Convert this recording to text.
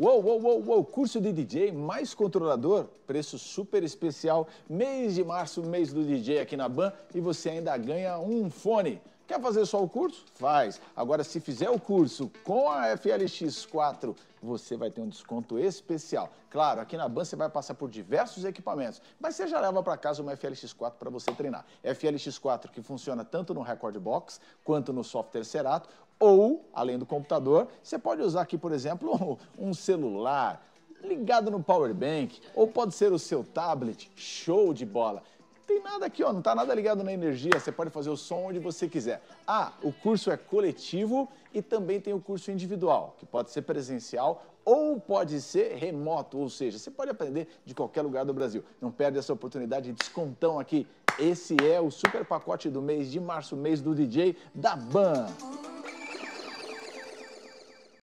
Uou, uou, uou, uou, curso de DJ mais controlador, preço super especial, mês de março, mês do DJ aqui na Ban e você ainda ganha um fone. Quer fazer só o curso? Faz. Agora, se fizer o curso com a FLX4, você vai ter um desconto especial. Claro, aqui na Ban você vai passar por diversos equipamentos, mas você já leva para casa uma FLX4 para você treinar. FLX4 que funciona tanto no Record Box quanto no software Serato, ou, além do computador, você pode usar aqui, por exemplo, um celular ligado no power bank, ou pode ser o seu tablet, show de bola. Tem nada aqui, ó, não está nada ligado na energia, você pode fazer o som onde você quiser. Ah, o curso é coletivo e também tem o curso individual, que pode ser presencial ou pode ser remoto, ou seja, você pode aprender de qualquer lugar do Brasil. Não perde essa oportunidade de descontão aqui. Esse é o super pacote do mês de março, mês do DJ da Ban.